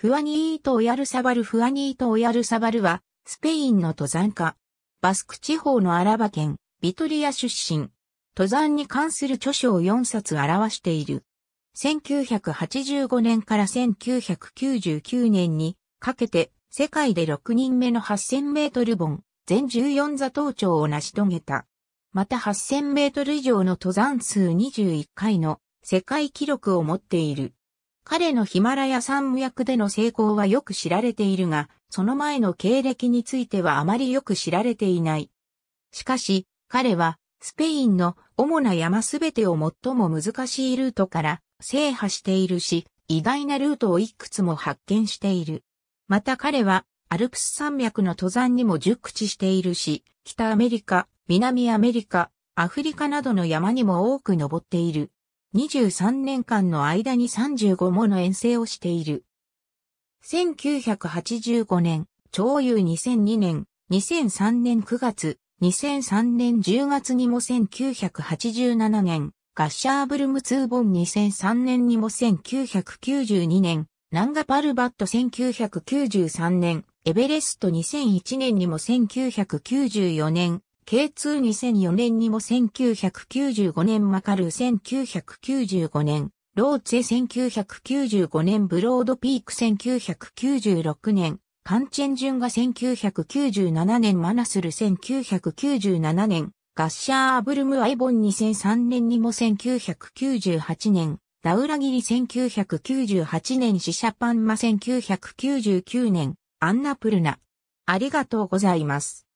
フアニート・オヤルサバルフアニート・オヤルサバルは、スペインの登山家。バスク地方のアラバ県、ビトリア出身。登山に関する著書を4冊表している。1985年から1999年にかけて世界で6人目の8000メートル本、全14座登頂を成し遂げた。また8000メートル以上の登山数21回の世界記録を持っている。彼のヒマラヤ山脈での成功はよく知られているが、その前の経歴についてはあまりよく知られていない。しかし、彼は、スペインの主な山すべてを最も難しいルートから制覇しているし、意外なルートをいくつも発見している。また彼は、アルプス山脈の登山にも熟知しているし、北アメリカ、南アメリカ、アフリカなどの山にも多く登っている。23年間の間に35もの遠征をしている。1985年、超優2002年、2003年9月、2003年10月にも1987年、ガッシャーブルムツーボン2003年にも1992年、ナンガパルバット1993年、エベレスト2001年にも1994年、K22004 年にも1995年マカル1995年、ローツェ1995年ブロードピーク1996年、カンチェンジュンが1997年マナスル1997年、ガッシャー・アブルム・アイボン2003年にも1998年、ダウラギリ1998年シシャパンマ1999年、アンナプルナ。ありがとうございます。